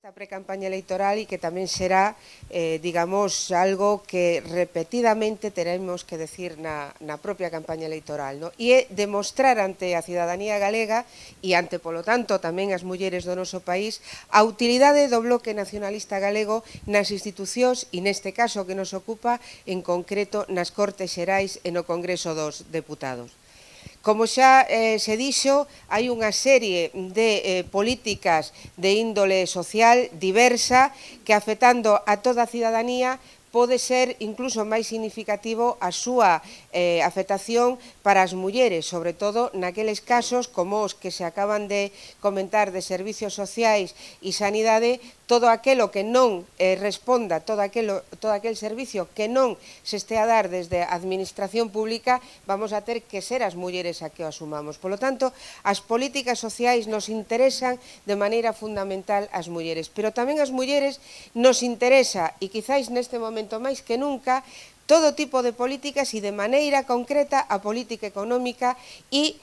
Esta precampaña electoral e que tamén será, eh, digamos, algo que repetidamente teremos que decir na, na propia campaña electoral. No? E é demostrar ante a cidadanía galega e ante, polo tanto, tamén as mulleres do noso país a utilidade do bloque nacionalista galego nas institucións e neste caso que nos ocupa en concreto nas Cortes Xerais e no Congreso dos Deputados. Como xa eh, se dixo, hai unha serie de eh, políticas de índole social diversa que afectando a toda a cidadanía pode ser incluso máis significativo a súa eh, afectación para as mulleres, sobre todo naqueles casos como os que se acaban de comentar de servicios sociais e sanidade todo aquelo que non eh, responda, todo, aquelo, todo aquel servicio que non se este a dar desde a Administración Pública, vamos a ter que ser as mulleres a que o asumamos. Por lo tanto, as políticas sociais nos interesan de maneira fundamental as mulleres, pero tamén as mulleres nos interesa, e quizáis neste momento máis que nunca, todo tipo de políticas e de maneira concreta a política económica e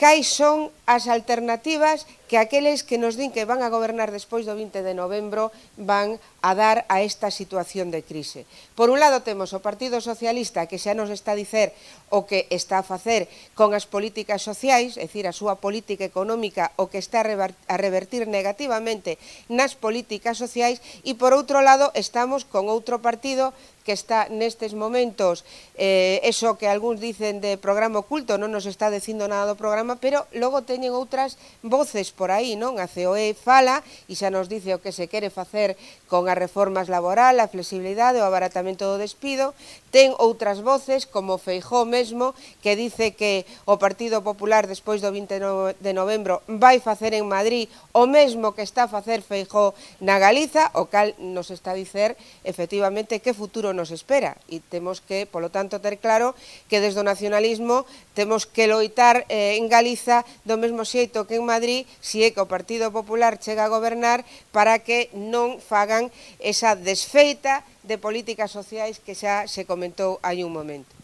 cais son as alternativas que aqueles que nos din que van a gobernar despois do 20 de novembro van a dar a esta situación de crise. Por un lado temos o Partido Socialista que xa nos está a dicer o que está a facer con as políticas sociais, é dicir, a súa política económica o que está a revertir negativamente nas políticas sociais e por outro lado estamos con outro partido que está nestes momentos eh, eso que algúns dicen de programa oculto, non nos está dicindo nada do programa, pero logo teñen outras voces por aí, non? A COE fala e xa nos dice o que se quere facer con as reformas laboral, a flexibilidade, o abaratamento do despido. Ten outras voces, como Feijó mesmo, que dice que o Partido Popular despois do 20 de novembro vai facer en Madrid o mesmo que está a facer Feijó na Galiza, o cal nos está a dicer efectivamente que futuro nos espera e temos que, polo tanto, ter claro que desde o nacionalismo temos que loitar eh, en Galiza do mesmo xeito que en Madrid si é que o Partido Popular chega a gobernar para que non fagan esa desfeita de políticas sociais que xa se comentou hai un momento.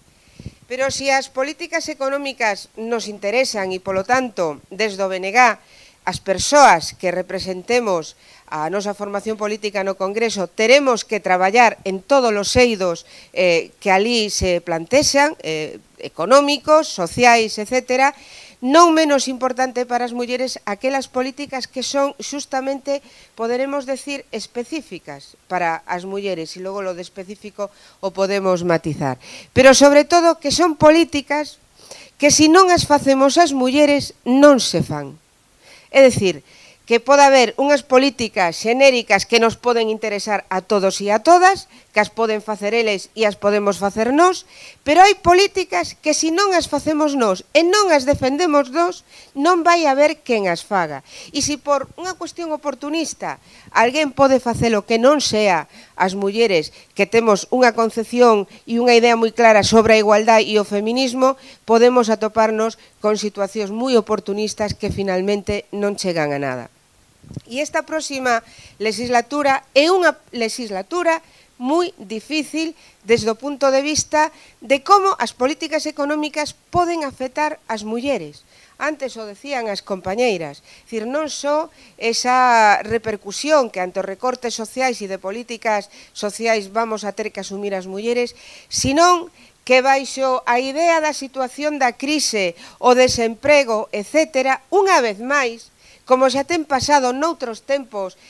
Pero se as políticas económicas nos interesan e, polo tanto, desde o BNG, as persoas que representemos a nosa formación política no Congreso teremos que traballar en todos os eidos eh, que ali se plantexan, eh, económicos, sociais, etcétera, non menos importante para as mulleres aquelas políticas que son xustamente, poderemos decir, específicas para as mulleres e logo lo de específico o podemos matizar. Pero sobre todo que son políticas que se si non as facemos as mulleres non se fan. É dicir, que pode haber unhas políticas xenéricas que nos poden interesar a todos e a todas, que as poden facer eles e as podemos facer nós, pero hai políticas que se non as facemos nós e non as defendemos nós, non vai haber quen as faga. E se por unha cuestión oportunista alguén pode facelo que non sea as mulleres que temos unha concepción e unha idea moi clara sobre a igualdade e o feminismo, podemos atoparnos con situacións moi oportunistas que finalmente non chegan a nada. E esta próxima legislatura é unha legislatura moi difícil desde o punto de vista de como as políticas económicas poden afectar as mulleres antes o decían as compañeiras, decir, non só esa repercusión que ante os recortes sociais e de políticas sociais vamos a ter que asumir as mulleres, senón que baixo a idea da situación da crise, o desemprego, etc., unha vez máis, como xa ten pasado noutros tempos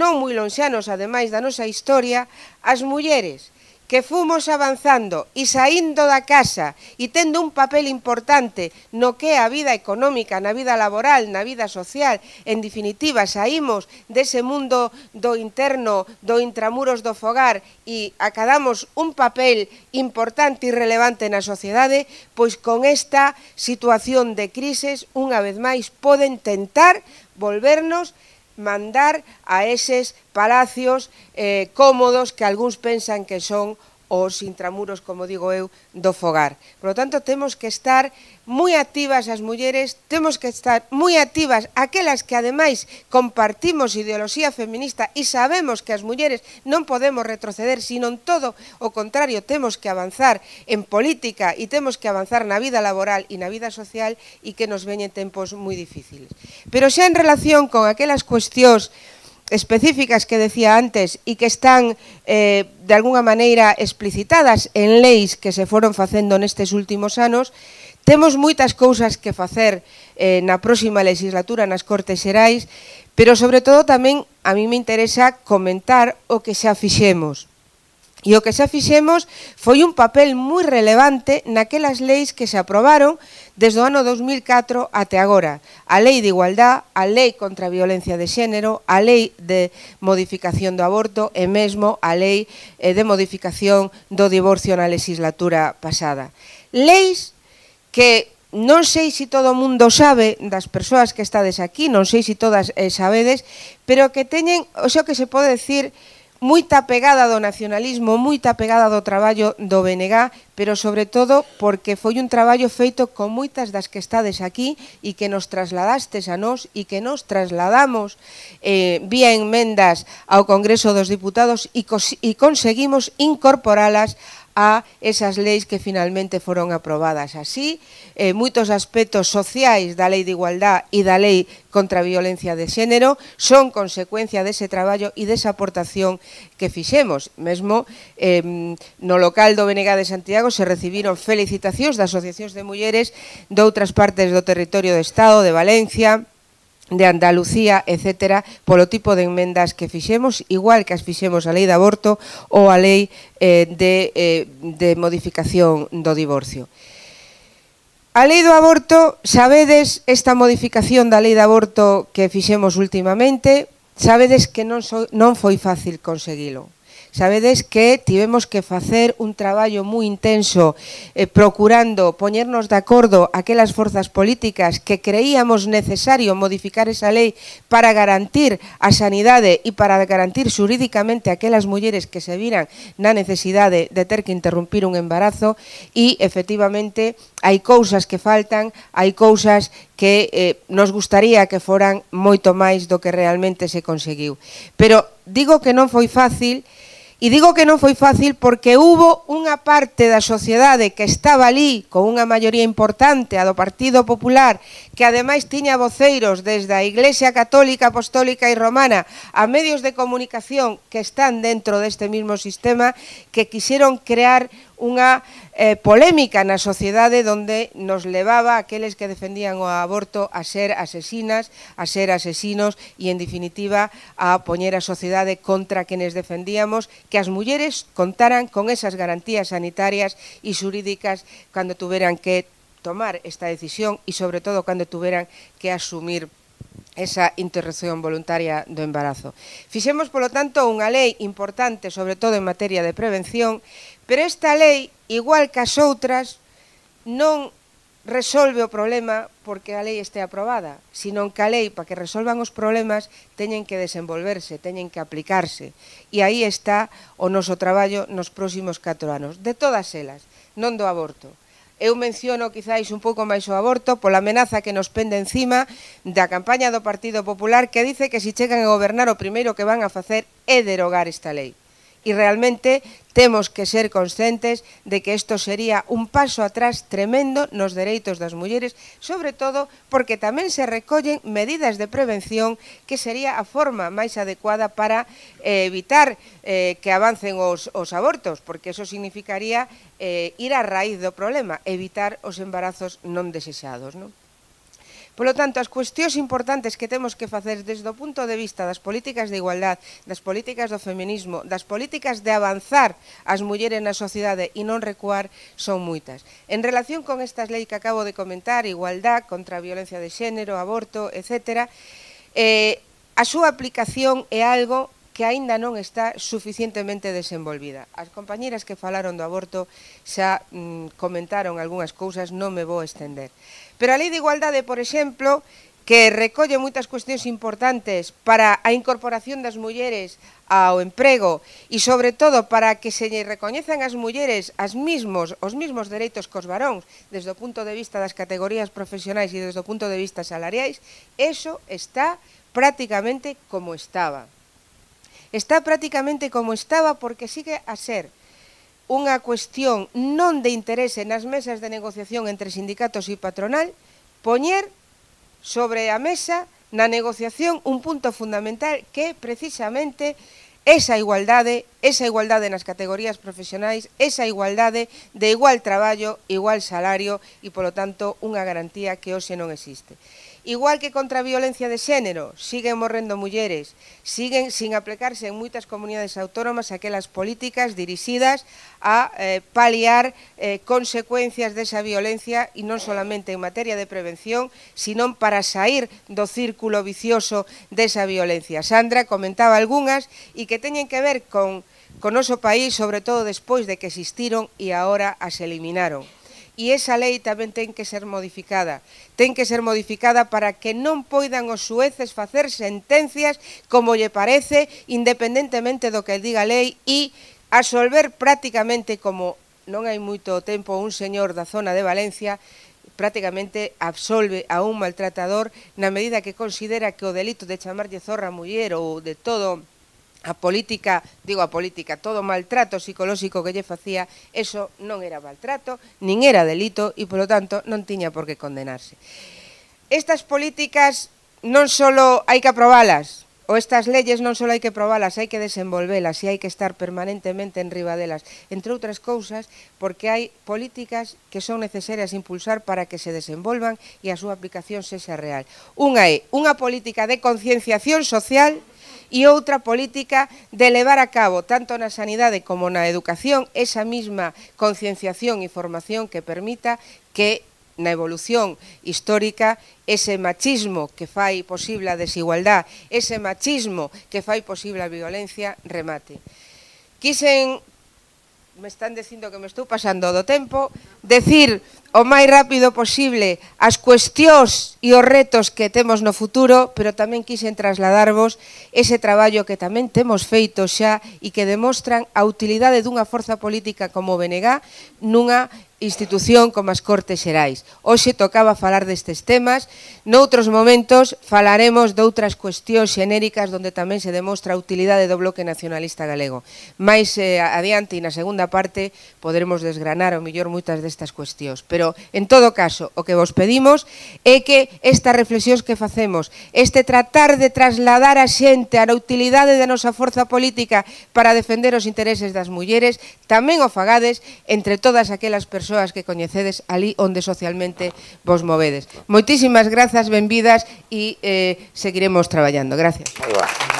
non moi lonxanos, ademais da nosa historia, as mulleres que fomos avanzando e saindo da casa e tendo un papel importante no que é a vida económica, na vida laboral, na vida social, en definitiva, saímos dese mundo do interno, do intramuros do fogar e acadamos un papel importante e relevante na sociedade, pois con esta situación de crisis, unha vez máis, poden tentar volvernos mandar a esos palacios eh, cómodos que algunos piensan que son os intramuros, como digo eu, do fogar. Por lo tanto, temos que estar moi activas as mulleres, temos que estar moi activas aquelas que ademais compartimos ideoloxía feminista e sabemos que as mulleres non podemos retroceder, sino en todo o contrario, temos que avanzar en política e temos que avanzar na vida laboral e na vida social e que nos veñen tempos moi difíciles. Pero xa en relación con aquelas cuestións específicas que decía antes e que están eh, de alguna maneira explicitadas en leis que se foron facendo nestes últimos anos, temos moitas cousas que facer eh, na próxima legislatura nas Cortes Xerais, pero sobre todo tamén a mí me interesa comentar o que xa fixemos. E o que xa fixemos foi un papel moi relevante naquelas leis que se aprobaron desde o ano 2004 até agora. A Lei de Igualdad, a Lei contra a Violencia de Xénero, a Lei de Modificación do Aborto e mesmo a Lei eh, de Modificación do Divorcio na legislatura pasada. Leis que non sei se si todo o mundo sabe das persoas que estades aquí, non sei se si todas eh, sabedes, pero que teñen, o xo que se pode decir, moita pegada do nacionalismo, moita pegada do traballo do BNG, pero sobre todo porque foi un traballo feito con moitas das que estades aquí e que nos trasladastes a nós e que nos trasladamos eh, vía enmendas ao Congreso dos Diputados e, cos, e conseguimos incorporalas a esas leis que finalmente foron aprobadas. Así, eh, moitos aspectos sociais da Lei de Igualdad e da Lei contra a Violencia de Xénero son consecuencia dese traballo e desa aportación que fixemos. Mesmo eh, no local do BNG de Santiago se recibiron felicitacións das asociacións de mulleres de outras partes do territorio do Estado, de Valencia, de Andalucía, etcétera, polo tipo de enmendas que fixemos, igual que as fixemos a lei de aborto ou a lei eh, de, eh, de modificación do divorcio. A lei do aborto, sabedes esta modificación da lei de aborto que fixemos últimamente, sabedes que non, so, non foi fácil conseguilo. Sabedes que tivemos que facer un traballo moi intenso eh, procurando poñernos de acordo aquelas forzas políticas que creíamos necesario modificar esa lei para garantir a sanidade e para garantir xurídicamente aquelas mulleres que se viran na necesidade de ter que interrumpir un embarazo e efectivamente hai cousas que faltan, hai cousas que eh, nos gustaría que foran moito máis do que realmente se conseguiu. Pero digo que non foi fácil, E digo que non foi fácil porque hubo unha parte da sociedade que estaba ali con unha maioría importante, a do Partido Popular, que ademais tiña voceiros desde a Iglesia Católica, Apostólica e Romana a medios de comunicación que están dentro deste mismo sistema, que quixeron crear unha eh, polémica na sociedade donde nos levaba aqueles que defendían o aborto a ser asesinas, a ser asesinos e, en definitiva, a poñer a sociedade contra quenes defendíamos que as mulleres contaran con esas garantías sanitarias e xurídicas cando tuveran que tomar esta decisión e, sobre todo, cando tuveran que asumir esa interrupción voluntaria do embarazo. Fixemos, polo tanto, unha lei importante, sobre todo en materia de prevención, Pero esta lei, igual que as outras, non resolve o problema porque a lei este aprobada, sino que a lei, para que resolvan os problemas, teñen que desenvolverse, teñen que aplicarse. E aí está o noso traballo nos próximos 4 anos, de todas elas, non do aborto. Eu menciono quizáis un pouco máis o aborto pola amenaza que nos pende encima da campaña do Partido Popular que dice que se chegan a gobernar o primeiro que van a facer é derogar esta lei e realmente temos que ser conscientes de que isto sería un paso atrás tremendo nos dereitos das mulleres, sobre todo porque tamén se recollen medidas de prevención que sería a forma máis adecuada para eh, evitar eh, que avancen os, os abortos, porque eso significaría eh, ir a raíz do problema, evitar os embarazos non desexados. Non? Polo tanto, as cuestións importantes que temos que facer desde o punto de vista das políticas de igualdad, das políticas do feminismo, das políticas de avanzar as mulleres na sociedade e non recuar son moitas. En relación con estas leis que acabo de comentar, igualdad contra a violencia de xénero, aborto, etc., eh, a súa aplicación é algo que aínda non está suficientemente desenvolvida. As compañeras que falaron do aborto xa mm, comentaron algunhas cousas, non me vou estender. Pero a Lei de Igualdade, por exemplo, que recolle moitas cuestións importantes para a incorporación das mulleres ao emprego e, sobre todo, para que se lle recoñezan as mulleres as mismos, os mismos dereitos cos varóns desde o punto de vista das categorías profesionais e desde o punto de vista salariais, eso está prácticamente como estaba está prácticamente como estaba porque sigue a ser unha cuestión non de interese nas mesas de negociación entre sindicatos e patronal, poñer sobre a mesa na negociación un punto fundamental que precisamente esa igualdade, esa igualdade nas categorías profesionais, esa igualdade de igual traballo, igual salario e, polo tanto, unha garantía que hoxe non existe. Igual que contra a violencia de xénero, siguen morrendo mulleres, siguen sin aplicarse en moitas comunidades autónomas aquelas políticas dirixidas a eh, paliar eh, consecuencias desa violencia e non solamente en materia de prevención, sino para sair do círculo vicioso desa violencia. Sandra comentaba algunhas e que teñen que ver con, con noso país, sobre todo despois de que existiron e agora as eliminaron e esa lei tamén ten que ser modificada. Ten que ser modificada para que non poidan os sueces facer sentencias como lle parece, independentemente do que diga a lei, e absolver prácticamente como non hai moito tempo un señor da zona de Valencia prácticamente absolve a un maltratador na medida que considera que o delito de chamarlle zorra muller ou de todo a política, digo a política, todo maltrato psicolóxico que lle facía, eso non era maltrato, nin era delito e, polo tanto, non tiña por que condenarse. Estas políticas non só hai que aprobalas, ou estas leyes non só hai que aprobalas, hai que desenvolvelas e hai que estar permanentemente en riba delas, entre outras cousas, porque hai políticas que son necesarias impulsar para que se desenvolvan e a súa aplicación sexa real. Unha é unha política de concienciación social e outra política de levar a cabo tanto na sanidade como na educación esa mesma concienciación e formación que permita que na evolución histórica ese machismo que fai posible a desigualdad, ese machismo que fai posible a violencia remate. Quisen, me están dicindo que me estou pasando do tempo, decir o máis rápido posible as cuestións e os retos que temos no futuro, pero tamén quixen trasladarvos ese traballo que tamén temos feito xa e que demostran a utilidade dunha forza política como o BNG nunha institución como as Cortes Xerais. Hoxe tocaba falar destes temas, noutros momentos falaremos doutras cuestións xenéricas onde tamén se demostra a utilidade do Bloque Nacionalista Galego. Mais eh, adiante e na segunda parte poderemos desgranar ao millor moitas destas cuestións. Pero, en todo caso, o que vos pedimos é que estas reflexións que facemos, este tratar de trasladar a xente a utilidade da nosa forza política para defender os intereses das mulleres, tamén o fagades entre todas aquelas persoas persoas que coñecedes ali onde socialmente vos movedes. Moitísimas grazas, benvidas e eh, seguiremos traballando. Gracias. Muy bueno.